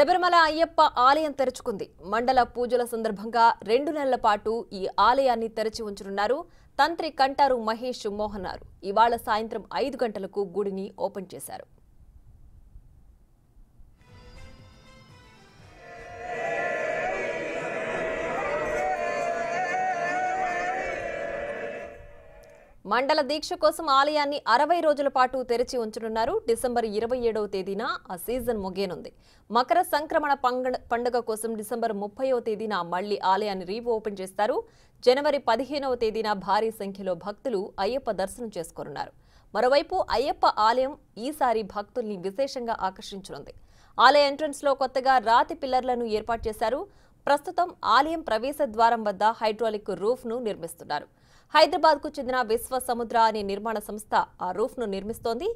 శబరిమల అయ్యప్ప ఆలయం తెరుచుకుంది మండల పూజల సందర్భంగా రెండు నెలల పాటు ఈ ఆలయాన్ని తెరచి ఉంచనున్నారు తంత్రి కంటారు మహేష్ మోహన్ ఇవాళ సాయంత్రం ఐదు గంటలకు గుడిని ఓపెన్ చేశారు మండల దీక్ష కోసం ఆలయాన్ని అరవై రోజుల పాటు తెరిచి ఉంచనున్నారు డిసెంబర్ ఇరవై ఏడవ తేదీన ఆ సీజన్ ముగియనుంది మకర సంక్రమణ పండుగ కోసం డిసెంబర్ ముప్పైవ తేదీన మళ్లీ ఆలయాన్ని రీఓపెన్ చేస్తారు జనవరి పదిహేనవ తేదీన భారీ సంఖ్యలో భక్తులు అయ్యప్ప దర్శనం చేసుకోనున్నారు మరోవైపు అయ్యప్ప ఆలయం ఈసారి భక్తుల్ని విశేషంగా ఆకర్షించనుంది ఆలయ ఎంట్రన్స్లో కొత్తగా రాతి పిల్లర్లను ఏర్పాటు చేశారు ప్రస్తుతం ఆలయం ప్రవేశ ద్వారం వద్ద హైడ్రాలిక్ రూఫ్ను నిర్మిస్తున్నారు హైదరాబాద్కు చెందిన విశ్వ సముద్ర అనే నిర్మాణ సంస్థ ఆ రూఫ్ను నిర్మిస్తోంది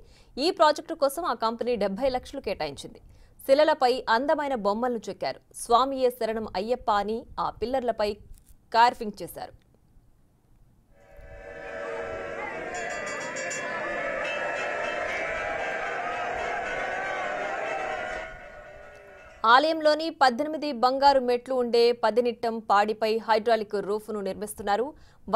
ఈ ప్రాజెక్టు కోసం ఆ కంపెనీ డెబ్బై లక్షలు కేటాయించింది శిలలపై అందమైన బొమ్మలను చెక్కారు స్వామియే శరణం అయ్యప్ప అని ఆ పిల్లర్లపై కార్ఫింగ్ చేశారు ఆలయంలోని పద్దెనిమిది బంగారు మెట్లు ఉండే పదినిట్టం పాడిపై హైడ్రాలిక్ రూఫ్ను నిర్మిస్తున్నారు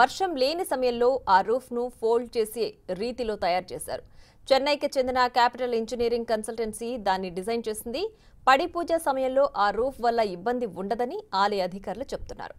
వర్షం లేని సమయంలో ఆ రూఫ్ను ఫోల్డ్ చేసే రీతిలో తయారు చేశారు చెన్నైకి చెందిన క్యాపిటల్ ఇంజనీరింగ్ కన్సల్టెన్సీ దాన్ని డిజైన్ చేసింది పడి పూజ సమయంలో ఆ రూఫ్ వల్ల ఇబ్బంది ఉండదని ఆలయ అధికారులు చెబుతున్నారు